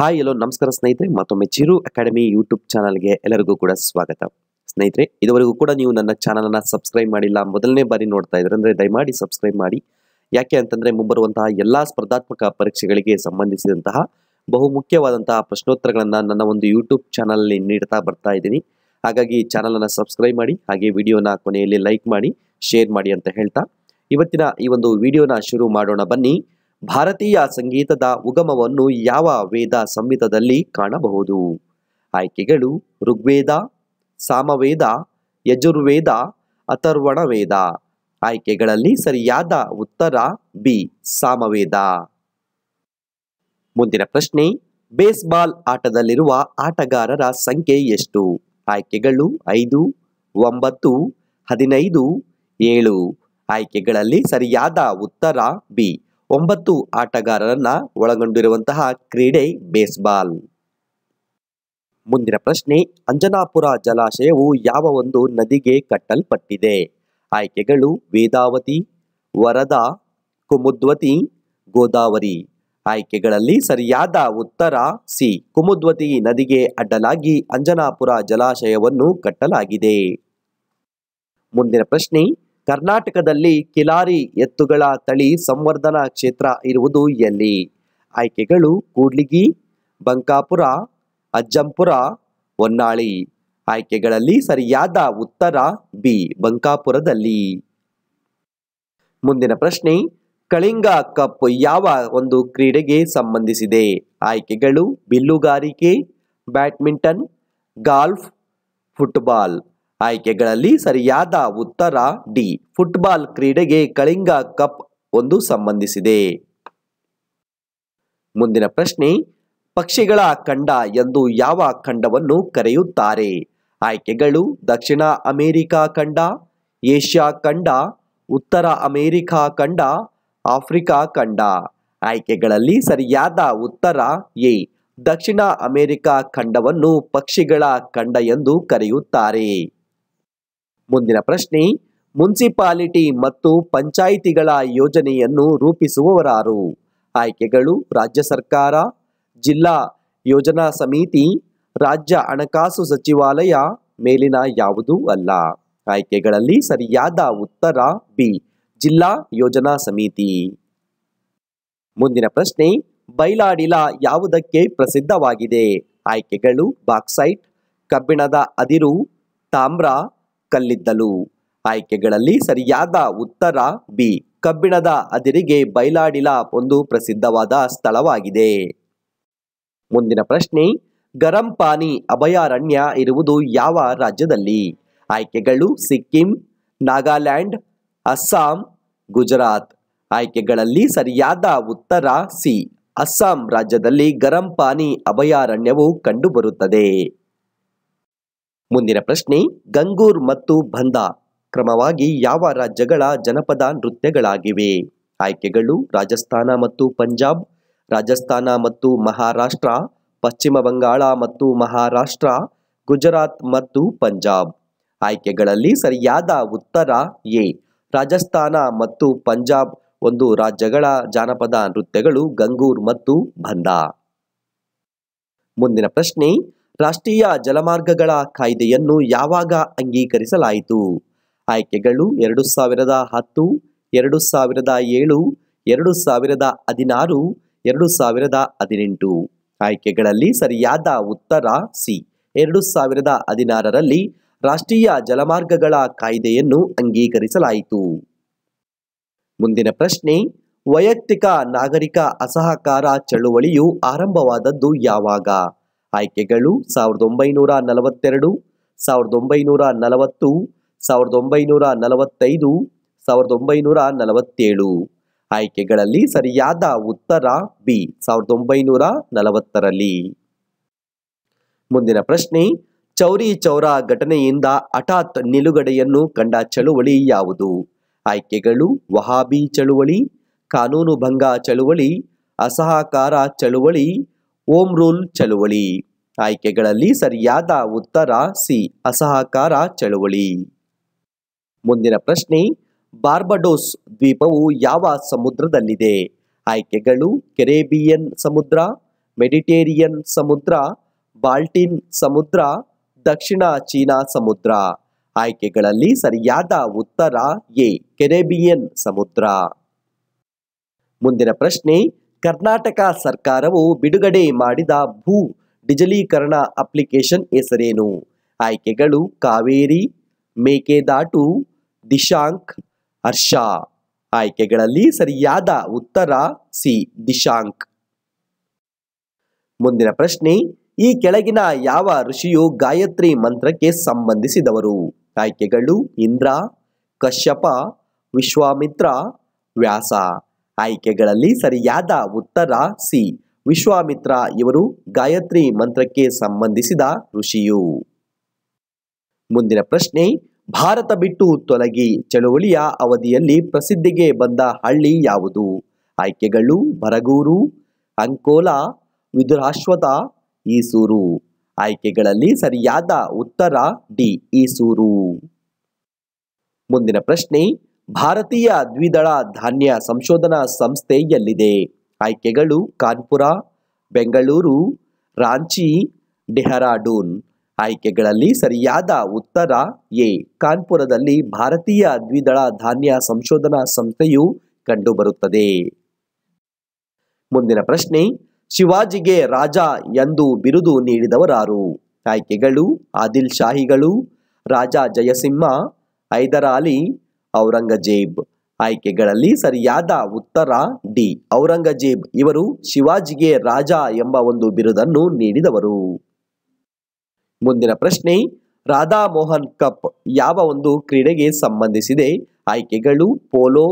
hi ಎಲ್ಲೋ ನಮಸ್ಕಾರ ಸ್ನೇಹಿತರೆ ಮತ್ತೊಮ್ಮೆ ಚಿರು ಅಕಾಡೆಮಿ ಯೂಟ್ಯೂಬ್ ಚಾನಲ್ಗೆ ಎಲ್ಲರಿಗೂ ಕೂಡ ಸ್ವಾಗತ ಸ್ನೇಹಿತರೆ ಇದುವರೆಗೂ ಕೂಡ ನೀವು ನನ್ನ ಚಾನಲನ್ನು ಸಬ್ಸ್ಕ್ರೈಬ್ ಮಾಡಿಲ್ಲ ಮೊದಲನೇ ಬಾರಿ ನೋಡ್ತಾ ಇದ್ರೆ ಅಂದರೆ ದಯಮಾಡಿ ಸಬ್ಸ್ಕ್ರೈಬ್ ಮಾಡಿ ಯಾಕೆ ಅಂತಂದರೆ ಮುಂಬರುವಂತಹ ಎಲ್ಲ ಸ್ಪರ್ಧಾತ್ಮಕ ಪರೀಕ್ಷೆಗಳಿಗೆ ಸಂಬಂಧಿಸಿದಂತಹ ಬಹುಮುಖ್ಯವಾದಂತಹ ಪ್ರಶ್ನೋತ್ತರಗಳನ್ನು ನನ್ನ ಒಂದು ಯೂಟ್ಯೂಬ್ ಚಾನಲಲ್ಲಿ ನೀಡ್ತಾ ಬರ್ತಾ ಇದ್ದೀನಿ ಹಾಗಾಗಿ ಚಾನಲನ್ನು ಸಬ್ಸ್ಕ್ರೈಬ್ ಮಾಡಿ ಹಾಗೆ ವಿಡಿಯೋನ ಕೊನೆಯಲ್ಲಿ ಲೈಕ್ ಮಾಡಿ ಶೇರ್ ಮಾಡಿ ಅಂತ ಹೇಳ್ತಾ ಇವತ್ತಿನ ಈ ಒಂದು ವಿಡಿಯೋನ ಶುರು ಮಾಡೋಣ ಬನ್ನಿ ಭಾರತೀಯ ಸಂಗೀತದ ಉಗಮವನ್ನು ಯಾವ ವೇದ ಸಂಹಿತದಲ್ಲಿ ಕಾಣಬಹುದು ಆಯ್ಕೆಗಳು ಋಗ್ವೇದ ಸಾಮವೇದ ಯಜುರ್ವೇದ ಅಥರ್ವಣ ವೇದ ಆಯ್ಕೆಗಳಲ್ಲಿ ಸರಿಯಾದ ಉತ್ತರ ಬಿ ಸಾಮವೇದ ಮುಂದಿನ ಪ್ರಶ್ನೆ ಬೇಸ್ಬಾಲ್ ಆಟದಲ್ಲಿರುವ ಆಟಗಾರರ ಸಂಖ್ಯೆ ಎಷ್ಟು ಆಯ್ಕೆಗಳು ಐದು ಒಂಬತ್ತು ಹದಿನೈದು ಏಳು ಆಯ್ಕೆಗಳಲ್ಲಿ ಸರಿಯಾದ ಉತ್ತರ ಬಿ ಒಂಬತ್ತು ಆಟಗಾರರನ್ನ ಒಳಗೊಂಡಿರುವಂತಹ ಕ್ರೀಡೆ ಬೇಸ್ಬಾಲ್ ಮುಂದಿನ ಪ್ರಶ್ನೆ ಅಂಜನಾಪುರ ಜಲಾಶಯವು ಯಾವ ಒಂದು ನದಿಗೆ ಕಟ್ಟಲ್ಪಟ್ಟಿದೆ ಆಯ್ಕೆಗಳು ವೇದಾವತಿ ವರದಾ ಕುಮುದ್ವತಿ ಗೋದಾವರಿ ಆಯ್ಕೆಗಳಲ್ಲಿ ಸರಿಯಾದ ಉತ್ತರ ಸಿ ಕುಮುದ್ವತಿ ನದಿಗೆ ಅಡ್ಡಲಾಗಿ ಅಂಜನಾಪುರ ಜಲಾಶಯವನ್ನು ಕಟ್ಟಲಾಗಿದೆ ಮುಂದಿನ ಪ್ರಶ್ನೆ ಕರ್ನಾಟಕದಲ್ಲಿ ಕಿಲಾರಿ ಎತ್ತುಗಳ ತಳಿ ಸಂವರ್ಧನಾ ಕ್ಷೇತ್ರ ಇರುವುದು ಎಲ್ಲಿ ಆಯ್ಕೆಗಳು ಕೂಡ್ಲಿಗಿ ಬಂಕಾಪುರ ಅಜ್ಜಂಪುರ ಹೊನ್ನಾಳಿ ಆಯ್ಕೆಗಳಲ್ಲಿ ಸರಿಯಾದ ಉತ್ತರ ಬಿ ಬಂಕಾಪುರದಲ್ಲಿ ಮುಂದಿನ ಪ್ರಶ್ನೆ ಕಳಿಂಗ ಕಪ್ ಯಾವ ಒಂದು ಕ್ರೀಡೆಗೆ ಸಂಬಂಧಿಸಿದೆ ಆಯ್ಕೆಗಳು ಬಿಲ್ಲುಗಾರಿಕೆ ಬ್ಯಾಡ್ಮಿಂಟನ್ ಗಾಲ್ಫ್ ಫುಟ್ಬಾಲ್ ಆಯ್ಕೆಗಳಲ್ಲಿ ಸರಿಯಾದ ಉತ್ತರ ಡಿ ಫುಟ್ಬಾಲ್ ಕ್ರೀಡೆಗೆ ಕಳಿಂಗ ಕಪ್ ಒಂದು ಸಂಬಂಧಿಸಿದೆ ಮುಂದಿನ ಪ್ರಶ್ನೆ ಪಕ್ಷಿಗಳ ಖಂಡ ಎಂದು ಯಾವ ಖಂಡವನ್ನು ಕರೆಯುತ್ತಾರೆ ಆಯ್ಕೆಗಳು ದಕ್ಷಿಣ ಅಮೆರಿಕಾ ಖಂಡ ಏಷ್ಯಾ ಖಂಡ ಉತ್ತರ ಅಮೆರಿಕಾ ಖಂಡ ಆಫ್ರಿಕಾ ಖಂಡ ಆಯ್ಕೆಗಳಲ್ಲಿ ಸರಿಯಾದ ಉತ್ತರ ಎ ದಕ್ಷಿಣ ಅಮೆರಿಕಾ ಖಂಡವನ್ನು ಪಕ್ಷಿಗಳ ಖಂಡ ಎಂದು ಕರೆಯುತ್ತಾರೆ ಮುಂದಿನ ಪ್ರಶ್ನೆ ಮುನ್ಸಿಪಾಲಿಟಿ ಮತ್ತು ಪಂಚಾಯಿತಿಗಳ ಯೋಜನೆಯನ್ನು ರೂಪಿಸುವವರಾರು ಆಯ್ಕೆಗಳು ರಾಜ್ಯ ಸರ್ಕಾರ ಜಿಲ್ಲಾ ಯೋಜನಾ ಸಮಿತಿ ರಾಜ್ಯ ಹಣಕಾಸು ಸಚಿವಾಲಯ ಮೇಲಿನ ಯಾವುದೂ ಅಲ್ಲ ಆಯ್ಕೆಗಳಲ್ಲಿ ಸರಿಯಾದ ಉತ್ತರ ಬಿ ಜಿಲ್ಲಾ ಯೋಜನಾ ಸಮಿತಿ ಮುಂದಿನ ಪ್ರಶ್ನೆ ಬೈಲಾಡಿಲ ಯಾವುದಕ್ಕೆ ಪ್ರಸಿದ್ಧವಾಗಿದೆ ಆಯ್ಕೆಗಳು ಬಾಕ್ಸೈಟ್ ಕಬ್ಬಿಣದ ಅದಿರು ತಾಮ್ರ ಕಲ್ಲಿದ್ದಲು ಆಯ್ಕೆಗಳಲ್ಲಿ ಸರಿಯಾದ ಉತ್ತರ ಬಿ ಕಬ್ಬಿಣದ ಅದಿರಿಗೆ ಬೈಲಾಡಿಲ ಒಂದು ಪ್ರಸಿದ್ಧವಾದ ಸ್ಥಳವಾಗಿದೆ ಮುಂದಿನ ಪ್ರಶ್ನೆ ಗರಂ ಪಾನಿ ಅಭಯಾರಣ್ಯ ಇರುವುದು ಯಾವ ರಾಜ್ಯದಲ್ಲಿ ಆಯ್ಕೆಗಳು ಸಿಕ್ಕಿಂ ನಾಗಾಲ್ಯಾಂಡ್ ಅಸ್ಸಾಂ ಗುಜರಾತ್ ಆಯ್ಕೆಗಳಲ್ಲಿ ಸರಿಯಾದ ಉತ್ತರ ಸಿ ಅಸ್ಸಾಂ ರಾಜ್ಯದಲ್ಲಿ ಗರಂ ಪಾನಿ ಅಭಯಾರಣ್ಯವು ಕಂಡುಬರುತ್ತದೆ ಮುಂದಿನ ಪ್ರಶ್ನೆ ಗಂಗೂರ್ ಮತ್ತು ಬಂದ ಕ್ರಮವಾಗಿ ಯಾವ ರಾಜ್ಯಗಳ ಜನಪದ ನೃತ್ಯಗಳಾಗಿವೆ ಆಯ್ಕೆಗಳು ರಾಜಸ್ಥಾನ ಮತ್ತು ಪಂಜಾಬ್ ರಾಜಸ್ಥಾನ ಮತ್ತು ಮಹಾರಾಷ್ಟ್ರ ಪಶ್ಚಿಮ ಬಂಗಾಳ ಮತ್ತು ಮಹಾರಾಷ್ಟ್ರ ಗುಜರಾತ್ ಮತ್ತು ಪಂಜಾಬ್ ಆಯ್ಕೆಗಳಲ್ಲಿ ಸರಿಯಾದ ಉತ್ತರ ಎ ರಾಜಸ್ಥಾನ ಮತ್ತು ಪಂಜಾಬ್ ಒಂದು ರಾಜ್ಯಗಳ ಜಾನಪದ ನೃತ್ಯಗಳು ಗಂಗೂರ್ ಮತ್ತು ಬಂದ ಮುಂದಿನ ಪ್ರಶ್ನೆ ರಾಷ್ಟ್ರೀಯ ಜಲಮಾರ್ಗಗಳ ಕಾಯ್ದೆಯನ್ನು ಯಾವಾಗ ಅಂಗೀಕರಿಸಲಾಯಿತು ಆಯ್ಕೆಗಳು ಎರಡು ಸಾವಿರದ ಹತ್ತು ಎರಡು ಸಾವಿರದ ಏಳು ಎರಡು ಸಾವಿರದ ಹದಿನಾರು ಎರಡು ಸಾವಿರದ ಹದಿನೆಂಟು ಆಯ್ಕೆಗಳಲ್ಲಿ ಸರಿಯಾದ ಉತ್ತರ ಸಿ ಎರಡು ಸಾವಿರದ ಹದಿನಾರರಲ್ಲಿ ರಾಷ್ಟ್ರೀಯ ಜಲಮಾರ್ಗಗಳ ಕಾಯ್ದೆಯನ್ನು ಅಂಗೀಕರಿಸಲಾಯಿತು ಮುಂದಿನ ಪ್ರಶ್ನೆ ವೈಯಕ್ತಿಕ ನಾಗರಿಕ ಅಸಹಕಾರ ಚಳುವಳಿಯು ಆರಂಭವಾದದ್ದು ಯಾವಾಗ ಆಯ್ಕೆಗಳು ಸಾವಿರದ ಒಂಬೈನೂರ ನಲವತ್ತೆರಡು ಸಾವಿರದ ಒಂಬೈನೂರ ನಲವತ್ತು ಸಾವಿರದ ಒಂಬೈನೂರ ನಲವತ್ತೈದು ಸಾವಿರದ ಒಂಬೈನೂರ ನಲವತ್ತೇಳು ಆಯ್ಕೆಗಳಲ್ಲಿ ಸರಿಯಾದ ಉತ್ತರ ಬಿ ಸಾವಿರದ ಒಂಬೈನೂರ ನಲವತ್ತರಲ್ಲಿ ಮುಂದಿನ ಪ್ರಶ್ನೆ ಚೌರಿ ಚೌರ ಘಟನೆಯಿಂದ ಹಠಾತ್ ನಿಲುಗಡೆಯನ್ನು ಕಂಡ ಚಳುವಳಿ ಯಾವುದು ಆಯ್ಕೆಗಳು ವಹಾಬಿ ಚಳುವಳಿ ಕಾನೂನು ಭಂಗ ಚಳುವಳಿ ಅಸಹಕಾರ ಚಳುವಳಿ ಓಮ್ ರೂಲ್ ಚಳುವಳಿ ಆಯ್ಕೆಗಳಲ್ಲಿ ಸರಿಯಾದ ಉತ್ತರ ಸಿ ಅಸಹಕಾರ ಚಳುವಳಿ ಮುಂದಿನ ಪ್ರಶ್ನೆ ಬಾರ್ಬಡೋಸ್ ದ್ವೀಪವು ಯಾವ ಸಮುದ್ರದಲ್ಲಿದೆ ಆಯ್ಕೆಗಳು ಕೆರೇಬಿಯನ್ ಸಮುದ್ರ ಮೆಡಿಟೇರಿಯನ್ ಸಮುದ್ರ ಬಾಲ್ಟಿನ್ ಸಮುದ್ರ ದಕ್ಷಿಣ ಚೀನಾ ಸಮುದ್ರ ಆಯ್ಕೆಗಳಲ್ಲಿ ಸರಿಯಾದ ಉತ್ತರ ಎ ಕೆರೆಬಿಯನ್ ಸಮುದ್ರ ಮುಂದಿನ ಪ್ರಶ್ನೆ ಕರ್ನಾಟಕ ಸರ್ಕಾರವು ಬಿಡುಗಡೆ ಮಾಡಿದ ಭೂ ಡಿಜಿಟಲೀಕರಣ ಅಪ್ಲಿಕೇಶನ್ ಹೆಸರೇನು ಆಯ್ಕೆಗಳು ಕಾವೇರಿ ಮೇಕೆದಾಟು ದಿಶಾಂಕ್ ಹರ್ಷ ಆಯ್ಕೆಗಳಲ್ಲಿ ಸರಿಯಾದ ಉತ್ತರ ಸಿ ದಿಶಾಂಕ್ ಮುಂದಿನ ಪ್ರಶ್ನೆ ಈ ಕೆಳಗಿನ ಯಾವ ಋಷಿಯು ಗಾಯತ್ರಿ ಮಂತ್ರಕ್ಕೆ ಸಂಬಂಧಿಸಿದವರು ಆಯ್ಕೆಗಳು ಇಂದ್ರ ಕಶ್ಯಪ ವಿಶ್ವಾಮಿತ್ರ ವ್ಯಾಸ ಆಯ್ಕೆಗಳಲ್ಲಿ ಸರಿಯಾದ ಉತ್ತರ ಸಿ ವಿಶ್ವಾಮಿತ್ರ ಇವರು ಗಾಯತ್ರಿ ಮಂತ್ರಕ್ಕೆ ಸಂಬಂಧಿಸಿದ ಋಷಿಯು ಮುಂದಿನ ಪ್ರಶ್ನೆ ಭಾರತ ಬಿಟ್ಟು ತೊಲಗಿ ಚಳುವಳಿಯ ಅವಧಿಯಲ್ಲಿ ಪ್ರಸಿದ್ಧಿಗೆ ಬಂದ ಹಳ್ಳಿ ಯಾವುದು ಆಯ್ಕೆಗಳು ಬರಗೂರು ಅಂಕೋಲಾ ವಿದುರಾಶ್ವತ ಈಸೂರು ಆಯ್ಕೆಗಳಲ್ಲಿ ಸರಿಯಾದ ಉತ್ತರ ಡಿ ಈಸೂರು ಮುಂದಿನ ಪ್ರಶ್ನೆ ಭಾರತೀಯ ದ್ವಿದಳ ಧಾನ್ಯ ಸಂಶೋಧನಾ ಸಂಸ್ಥೆ ಎಲ್ಲಿದೆ ಆಯ್ಕೆಗಳು ಕಾನ್ಪುರ ಬೆಂಗಳೂರು ರಾಂಚಿ ಡೆಹರಾಡೂನ್ ಆಯ್ಕೆಗಳಲ್ಲಿ ಸರಿಯಾದ ಉತ್ತರ ಎ ಕಾನ್ಪುರದಲ್ಲಿ ಭಾರತೀಯ ದ್ವಿದಳ ಧಾನ್ಯ ಸಂಶೋಧನಾ ಸಂಸ್ಥೆಯು ಕಂಡುಬರುತ್ತದೆ ಮುಂದಿನ ಪ್ರಶ್ನೆ ಶಿವಾಜಿಗೆ ರಾಜ ಎಂದು ಬಿರುದು ನೀಡಿದವರಾರು ಆಯ್ಕೆಗಳು ಆದಿಲ್ ಶಾಹಿಗಳು ರಾಜ ಜಯಸಿಂಹ ಹೈದರಾಲಿ ಔರಂಗಜೇಬ್ ಆಯ್ಕೆಗಳಲ್ಲಿ ಸರಿಯಾದ ಉತ್ತರ ಡಿ ಔರಂಗಜೇಬ್ ಇವರು ಶಿವಾಜಿಗೆ ರಾಜ ಎಂಬ ಒಂದು ಬಿರುದನ್ನು ನೀಡಿದವರು ಮುಂದಿನ ಪ್ರಶ್ನೆ ರಾಧಾ ಮೋಹನ್ ಕಪ್ ಯಾವ ಒಂದು ಕ್ರೀಡೆಗೆ ಸಂಬಂಧಿಸಿದೆ ಆಯ್ಕೆಗಳು ಪೋಲೋ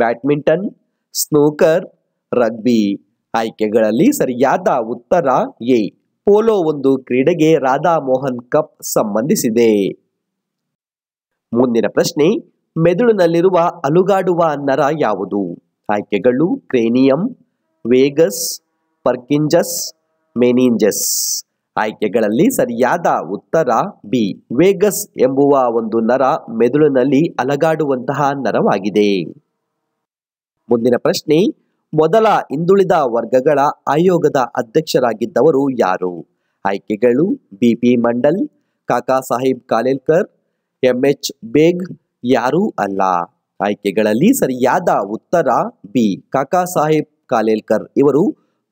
ಬ್ಯಾಡ್ಮಿಂಟನ್ ಸ್ನೂಕರ್ ರಗ್ಬಿ ಆಯ್ಕೆಗಳಲ್ಲಿ ಸರಿಯಾದ ಉತ್ತರ ಎ ಪೋಲೋ ಒಂದು ಕ್ರೀಡೆಗೆ ರಾಧಾ ಮೋಹನ್ ಕಪ್ ಸಂಬಂಧಿಸಿದೆ ಮುಂದಿನ ಪ್ರಶ್ನೆ ಮೆದುಳಿನಲ್ಲಿರುವ ಅಲುಗಾಡುವ ನರ ಯಾವುದು ಆಯ್ಕೆಗಳು ಕ್ರೇನಿಯಂ ವೇಗಸ್ ಪರ್ಕಿಂಜಸ್ ಮೆನಿಂಜಸ್ ಆಯ್ಕೆಗಳಲ್ಲಿ ಸರಿಯಾದ ಉತ್ತರ ಬಿ ವೇಗಸ್ ಎಂಬುವ ಒಂದು ನರ ಮೆದುಳಿನಲ್ಲಿ ಅಲಗಾಡುವಂತಹ ನರವಾಗಿದೆ ಮುಂದಿನ ಪ್ರಶ್ನೆ ಮೊದಲ ಹಿಂದುಳಿದ ವರ್ಗಗಳ ಆಯೋಗದ ಅಧ್ಯಕ್ಷರಾಗಿದ್ದವರು ಯಾರು ಆಯ್ಕೆಗಳು B Mandal Kaka Saheb Kalelkar M H Baig ಯಾರೂ ಅಲ್ಲ ಆಯ್ಕೆಗಳಲ್ಲಿ ಸರಿಯಾದ ಉತ್ತರ ಬಿ ಕಾಕಾ ಸಾಹೇಬ್ ಕಾಲೇಲ್ಕರ್ ಇವರು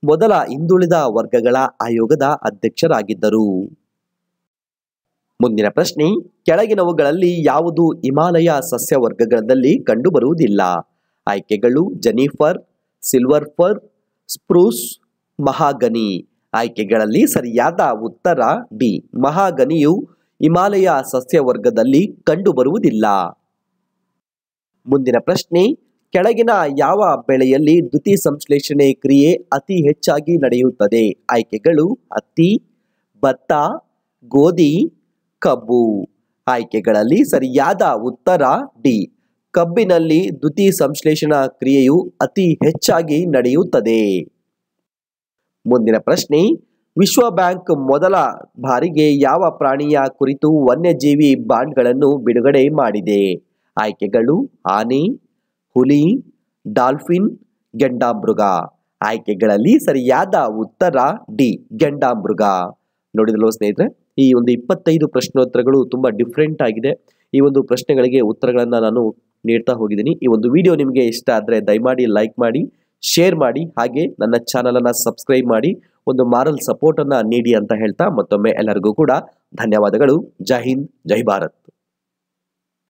ಮೊದಲ ಹಿಂದುಳಿದ ವರ್ಗಗಳ ಆಯೋಗದ ಅಧ್ಯಕ್ಷರಾಗಿದ್ದರು ಮುಂದಿನ ಪ್ರಶ್ನೆ ಕೆಳಗಿನವುಗಳಲ್ಲಿ ಯಾವುದು ಹಿಮಾಲಯ ಸಸ್ಯ ವರ್ಗಗಳಲ್ಲಿ ಕಂಡುಬರುವುದಿಲ್ಲ ಆಯ್ಕೆಗಳು ಜನಿಫರ್ ಫರ್ ಸ್ಪ್ರೂಸ್ ಮಹಾಗನಿ ಆಯ್ಕೆಗಳಲ್ಲಿ ಸರಿಯಾದ ಉತ್ತರ ಬಿ ಮಹಾಗನಿಯು ಹಿಮಾಲಯ ಸಸ್ಯವರ್ಗದಲ್ಲಿ ಕಂಡುಬರುವುದಿಲ್ಲ ಮುಂದಿನ ಪ್ರಶ್ನೆ ಕೆಳಗಿನ ಯಾವ ಬೆಳೆಯಲ್ಲಿ ದ್ಯುತಿ ಸಂಶ್ಲೇಷಣೆ ಕ್ರಿಯೆ ಅತಿ ಹೆಚ್ಚಾಗಿ ನಡೆಯುತ್ತದೆ ಆಯ್ಕೆಗಳು ಹತ್ತಿ ಭತ್ತ ಗೋಧಿ ಕಬ್ಬು ಆಯ್ಕೆಗಳಲ್ಲಿ ಸರಿಯಾದ ಉತ್ತರ ಡಿ ಕಬ್ಬಿನಲ್ಲಿ ದ್ಯುತಿ ಸಂಶ್ಲೇಷಣಾ ಕ್ರಿಯೆಯು ಅತಿ ಹೆಚ್ಚಾಗಿ ನಡೆಯುತ್ತದೆ ಮುಂದಿನ ಪ್ರಶ್ನೆ ವಿಶ್ವ ಬ್ಯಾಂಕ್ ಮೊದಲ ಬಾರಿಗೆ ಯಾವ ಪ್ರಾಣಿಯ ಕುರಿತು ವನ್ಯಜೀವಿ ಬಾಂಡ್ಗಳನ್ನು ಬಿಡುಗಡೆ ಮಾಡಿದೆ ಆಯ್ಕೆಗಳು ಆನೆ ಹುಲಿ ಡಾಲ್ಫಿನ್ ಗೆಂಡಾಮೃಗ ಆಯ್ಕೆಗಳಲ್ಲಿ ಸರಿಯಾದ ಉತ್ತರ ಡಿ ಗೆಂಡಾಮೃಗ ನೋಡಿದಲ್ವ ಸ್ನೇಹಿತರೆ ಈ ಒಂದು ಇಪ್ಪತ್ತೈದು ಪ್ರಶ್ನೋತ್ತರಗಳು ತುಂಬ ಡಿಫ್ರೆಂಟ್ ಆಗಿದೆ ಈ ಒಂದು ಪ್ರಶ್ನೆಗಳಿಗೆ ಉತ್ತರಗಳನ್ನು ನಾನು ನೀಡ್ತಾ ಹೋಗಿದ್ದೀನಿ ಈ ಒಂದು ವಿಡಿಯೋ ನಿಮಗೆ ಇಷ್ಟ ಆದರೆ ದಯಮಾಡಿ ಲೈಕ್ ಮಾಡಿ ಶೇರ್ ಮಾಡಿ ಹಾಗೆ ನನ್ನ ಚಾನಲನ್ನು ಸಬ್ಸ್ಕ್ರೈಬ್ ಮಾಡಿ ಒಂದು ಮಾರಲ್ ಅನ್ನ ನೀಡಿ ಅಂತ ಹೇಳ್ತಾ ಮತ್ತೊಮ್ಮೆ ಎಲ್ಲರಿಗೂ ಕೂಡ ಧನ್ಯವಾದಗಳು ಜೈ ಹಿಂದ್ ಜೈ ಭಾರತ್